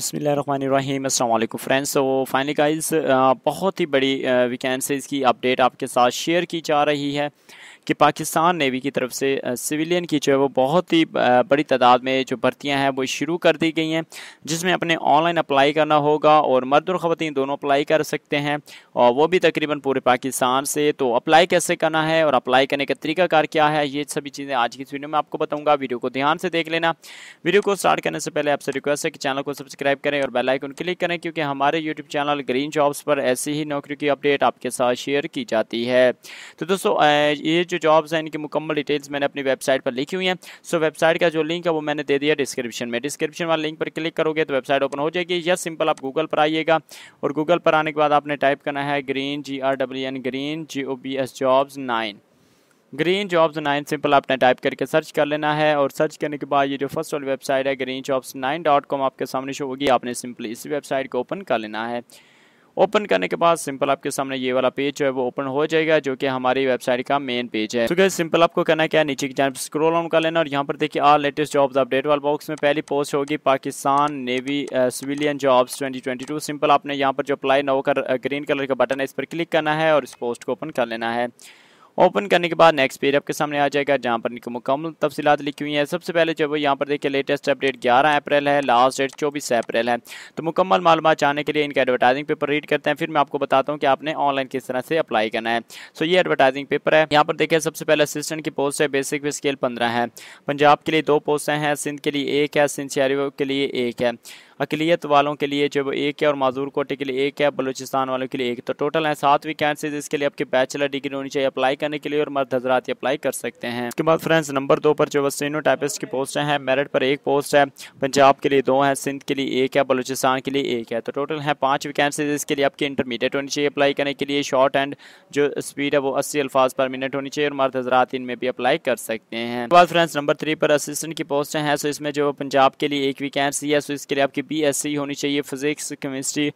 बसमीम फ्रेंड्स तो finally guys बहुत ही बड़ी वीकेंड uh, से इसकी अपडेट आपके साथ शेयर की जा रही है कि पाकिस्तान नेवी की तरफ से सिविलियन uh, की जो है वो बहुत ही uh, बड़ी तादाद में जो भर्तियां हैं वो शुरू कर दी गई हैं जिसमें अपने ऑनलाइन अप्लाई करना होगा और मर्द और ख़वान दोनों अप्लाई कर सकते हैं और वो भी तकरीबन पूरे पाकिस्तान से तो अप्लाई कैसे करना है और अप्लाई करने का तरीकाकार क्या है ये सभी चीज़ें आज की इस वीडियो में आपको बताऊँगा वीडियो को ध्यान से देख लेना वीडियो को स्टार्ट करने से पहले आपसे रिक्वेस्ट है कि चैनल को सब्सक्राइब सब्सक्राइब करें और बेल आइकन क्लिक करें क्योंकि हमारे यूट्यूब चैनल ग्रीन जॉब्स पर ऐसी ही नौकरी की अपडेट आपके साथ शेयर की जाती है तो दोस्तों ये जो जॉब्स हैं इनकी मुकम्मल डिटेल्स मैंने अपनी वेबसाइट पर लिखी हुई हैं सो वेबसाइट का जो लिंक है वो मैंने दे दिया डिस्क्रिप्शन में डिस्क्रिप्शन वाले लिंक पर क्लिक करोगे तो वेबसाइट ओपन हो जाएगी या सिंपल आप गूगल पर आइएगा और गूगल पर आने के बाद आपने टाइप करना है green G R W N green G O B S jobs nine green jobs nine simple आपने टाइप करके सर्च कर लेना है और सर्च करने के बाद ये जो फर्स्ट वाली वेबसाइट है green jobs nine dot com आपके सामने शो होगी आपने सिंपली इस वेबसाइट को ओपन कर लेना है ओपन करने के बाद सिंपल आपके सामने ये वाला पेज जो है वो ओपन हो जाएगा जो कि हमारी वेबसाइट का मेन पेज है तो सिंपल आपको करना क्या है नीचे की जानब स्क्रॉल ऑन कर लेना और यहाँ पर देखिए आल लेटेस्ट जॉब्स अपडेट वाला बॉक्स में पहली पोस्ट होगी Pakistan navy civilian jobs 2022 simple आपने यहाँ पर जो अप्लाई नो कर ग्रीन uh, कलर का बटन है इस पर क्लिक करना है और इस पोस्ट को ओपन कर लेना है ओपन करने के बाद नेक्स्ट पेज आपके सामने आ जाएगा जहाँ पर इनकी मुकम्मल तफसीत लिखी हुई है सबसे पहले जो यहाँ पर देखिए लेटेस्ट अपडेट ग्यारह अप्रैल है लास्ट डेट चौबीस अप्रैल है तो मुकम्मल मालूम चाहने के लिए इनका एडवर्टाइजिंग पेपर रीड करते हैं फिर मैं आपको बताता हूँ कि आपने ऑनलाइन किस तरह से अप्लाई करना है सो ये एडवर्टाइजिंग पेपर है यहाँ पर देखिए सबसे पहले असिस्टेंट की पोस्ट है बेसिक स्केल पंद्रह है पंजाब के लिए दो पोस्टें हैं सिंध के लिए एक है सिंध के लिए एक है अकलीत वालों के लिए जो एक है और माजूर कोटे के लिए एक है बलोचिस्तान वालों के लिए एक तो टोटल है सात वैकेंसीज इसके लिए आपकी बैचलर डिग्री होनी चाहिए अप्लाई करने के लिए और मर्द हजरात अप्लाई कर सकते हैं इसके बाद फ्रेंड्स नंबर दो पर जो वस्तिनो टाइपिस्ट की पोस्ट है मेरिट पर एक पोस्ट है पंजाब के लिए दो है सिंध के लिए एक है बलोचिस्तान के लिए एक है तो टोटल है पाँच वैकेंसीज इसके लिए आपकी इंटरमीडिएट होनी चाहिए अप्लाई करने के लिए शॉर्ट एंड जो स्पीड है वो अस्सी अल्फाज पर मिनट होनी चाहिए और मर्द हजरात इनमें भी अप्लाई कर सकते हैं उसके बाद फ्रेंड्स नंबर थ्री पर असिस्टेंट की पोस्ट हैं सो इसमें जो पंजाब के लिए एक वैकेंसी है सो इसके लिए आपकी बीएससी होनी चाहिए फिजिक्स केमिस्ट्री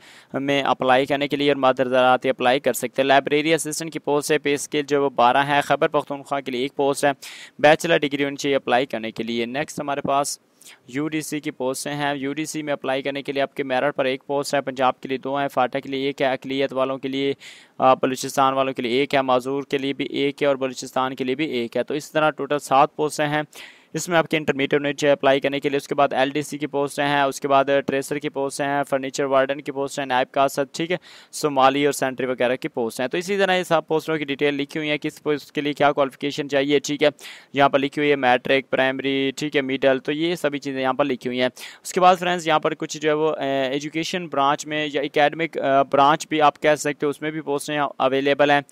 में अप्लाई करने के लिए और मादर ज़राती अप्लाई कर सकते हैं लाइब्रेरी असिस्टेंट की पोस्ट है पे स्केल जो वो बारह है खबर पख्तनख्वा के लिए एक पोस्ट है बैचलर डिग्री होनी चाहिए अप्लाई करने के लिए नेक्स्ट हमारे पास सी की पोस्टें हैं सी में अप्लाई करने के लिए आपके मेरठ पर एक पोस्ट है पंजाब के लिए दो हैं फाटा के लिए एक है अकलीत वालों के लिए बलूचिस्तान वालों के लिए एक है माजूर के लिए भी एक है और बलूचिस्तान के लिए भी एक है तो इस तरह टोटल सात पोस्टें हैं इसमें आपके इंटरमीडियट यूनिट अप्लाई करने के लिए उसके बाद एल की पोस्ट हैं उसके बाद ट्रेसर की पोस्ट हैं फर्नीचर वार्डन की पोस्ट हैं नायब का सब ठीक है सोमाली और सेंट्री वगैरह की पोस्ट हैं तो इसी तरह ये सब पोस्टों की डिटेल लिखी हुई है किस पोस्ट के लिए क्या क्वालिफिकेशन चाहिए ठीक है यहाँ पर लिखी हुई है मैट्रिक प्राइमरी ठीक है मिडल तो ये सभी चीज़ें यहाँ पर लिखी हुई हैं उसके बाद फ्रेंड्स यहाँ पर कुछ जो है वो एजुकेशन ब्रांच में या अकेडमिक ब्रांच भी आप कह सकते हो उसमें भी पोस्टें अवेलेबल हैं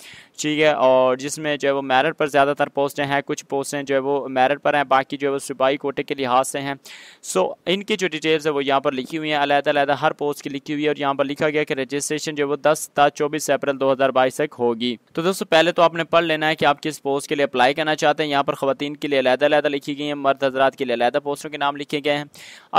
ठीक है और जिसमें जो है वो मेरिट पर ज़्यादातर पोस्टें हैं कुछ पोस्टें जो है वो मेरिट पर हैं बाकी की जो है वो सूबाई कोटे के लिहाज से हैं सो so, इनकी जो डिटेल्स है वो यहाँ पर लिखी हुई हैं अलहदा हर पोस्ट की लिखी हुई है और यहाँ पर लिखा गया कि रजिस्ट्रेशन जो है वो दस था चौबीस अप्रैल दो तक होगी तो दोस्तों पहले तो आपने पढ़ लेना है कि आप किस पोस्ट के लिए अप्लाई करना चाहते हैं यहाँ पर खातन के लिए अलहदा लिखी गई है मर्द हजरात के लिए अलहदा पोस्टों के नाम लिखे गए हैं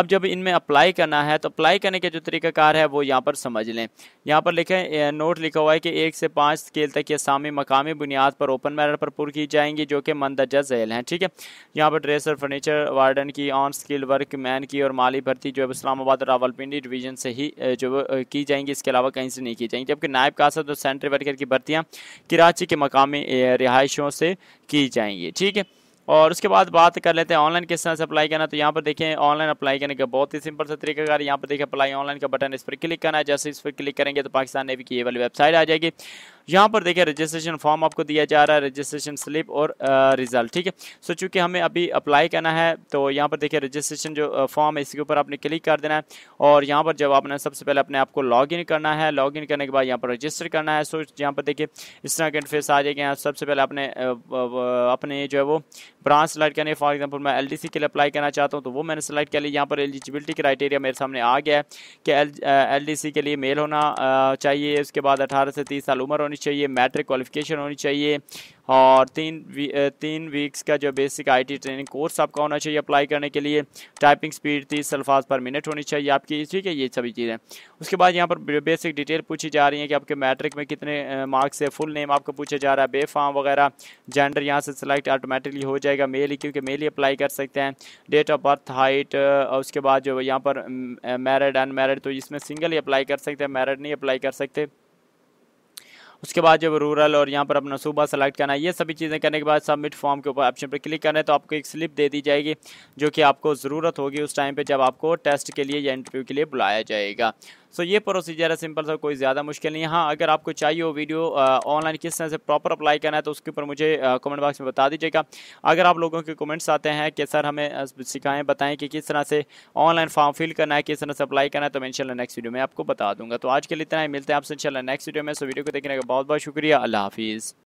अब जब इनमें अप्लाई करना है तो अप्लाई करने का जो तरीकाकार है वो यहाँ पर समझ लें यहाँ पर लिखे नोट लिखा हुआ है कि एक से पाँच स्केल तक ये सामी मकामी बुनियाद पर ओपन मैरर पर पुर की जाएंगी जो कि मंदरजा झेल हैं ठीक है यहाँ पर ड्रेस प्रोफेसर फर्नीचर वार्डन की ऑन स्किल वर्क मैन की और माली भर्ती जो है इस्लामाबाद रावलपिंडी डिवीजन से ही जो की जाएंगी इसके अलावा कहीं से नहीं की जाएंगी जबकि नायब कासद और वर्कर की भर्तियाँ कराची के मकामी रिहायशों से की जाएंगी ठीक है और उसके बाद बात कर लेते हैं ऑनलाइन किस तरह से अप्लाई करना तो यहाँ पर देखें ऑनलाइन अप्लाई करने का बहुत ही सिंपल सा है यहाँ पर देखें अप्लाई ऑनलाइन का बटन इस पर क्लिक करना है जैसे इस पर क्लिक करेंगे तो पाकिस्तान नेवी की ये वाली वेबसाइट आ जाएगी यहाँ पर देखिए रजिस्ट्रेशन फॉर्म आपको दिया जा रहा है रजिस्ट्रेशन स्लिप और रिजल्ट ठीक है सो चूँकि हमें अभी अप्लाई करना है तो यहाँ पर देखिए रजिस्ट्रेशन तो तो जो फॉर्म है इसके ऊपर आपने क्लिक कर देना है और यहाँ पर जब आपने सबसे पहले अपने आपको लॉग इन करना है लॉग इन करने के बाद यहाँ पर रजिस्टर करना है सो यहाँ पर देखिए इस तरह के इंटरफेस आ जाएगा सबसे पहले अपने अपने जो है वो ब्रांच सेलेक्ट करनी है फॉर एग्जाम्पल मैं एल के लिए अप्लाई करना चाहता हूँ तो वो मैंने सेलेक्ट कर लिया यहाँ पर एलिजिबिलिटी क्राइटेरिया मेरे सामने आ गया है कि एल एल uh, के लिए मेल होना uh, चाहिए उसके बाद अठारह से तीस साल उम्र होनी चाहिए मैट्रिक क्वालिफिकेशन होनी चाहिए और तीन वी, तीन वीक्स का जो बेसिक आईटी ट्रेनिंग कोर्स आपका होना चाहिए अप्लाई करने के लिए टाइपिंग स्पीड तीस अल्फाज पर मिनट होनी चाहिए आपकी ठीक है ये सभी चीज़ें उसके बाद यहाँ पर बेसिक डिटेल पूछी जा रही है कि आपके मैट्रिक में कितने मार्क्स है फुल नेम आपको पूछा जा रहा है बेफाम वगैरह जेंडर यहाँ से सिलेक्ट आटोमेटिकली हो जाएगा मेल ही क्योंकि मेल ही अप्लाई कर सकते हैं डेट ऑफ बर्थ हाइट उसके बाद जो यहाँ पर मैरिड अनमेरिड तो इसमें सिंगल ही अप्लाई कर सकते हैं मैरिड नहीं अप्लाई कर सकते उसके बाद जब रूरल और यहाँ पर अपना सूबा सेलेक्ट करना है ये सभी चीज़ें करने के बाद सबमिट फॉर्म के ऊपर ऑप्शन पर क्लिक करना है तो आपको एक स्लिप दे दी जाएगी जो कि आपको ज़रूरत होगी उस टाइम पर जब आपको टेस्ट के लिए या इंटरव्यू के लिए बुलाया जाएगा सो ये प्रोसीजर है सिंपल सा कोई ज़्यादा मुश्किल नहीं है हाँ अगर आपको चाहिए वो वीडियो ऑनलाइन किस तरह से प्रॉपर अप्लाई करना है तो उसके ऊपर मुझे कमेंट बॉक्स में बता दीजिएगा अगर आप लोगों के कमेंट्स आते हैं कि सर हमें सिखाएं बताएं कि किस तरह से ऑनलाइन फॉर्म फिल करना है किस तरह से अप्लाई करना है तो मैं इंशाल्लाह नेक्स्ट वीडियो में आपको बता दूंगा तो आज के लिए इतना ही मिलते हैं आपसे इन नेक्स्ट वीडियो में सो वीडियो को देखने का बहुत बहुत शुक्रिया अल्लाह हाफिज़